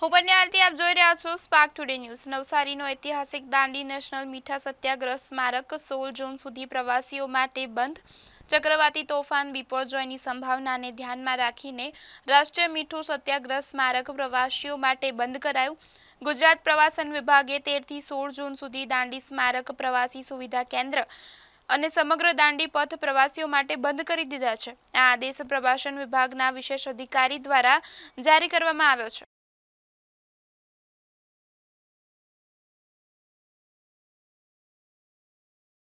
ઉપરની આરતી આપ જોઈ રહ્યા છો સ્પાર્ક ટુડે ન્યૂઝ નવસારીનો ઐતિહાસિક દાંડી નેશનલ મીઠા સત્યાગ્રહ સ્મારક સોળ જૂન સુધી પ્રવાસીઓ માટે બંધ ચક્રવાતી તોફાન બિપોરજોયની સંભાવનાને ધ્યાનમાં રાખીને રાષ્ટ્રીય મીઠું સત્યાગ્રહ સ્મારક પ્રવાસીઓ માટે બંધ કરાયું ગુજરાત પ્રવાસન વિભાગે તેરથી સોળ જૂન સુધી દાંડી સ્મારક પ્રવાસી સુવિધા કેન્દ્ર અને સમગ્ર દાંડી પથ પ્રવાસીઓ માટે બંધ કરી દીધા છે આ આદેશ પ્રવાસન વિભાગના વિશેષ અધિકારી દ્વારા જારી કરવામાં આવ્યો છે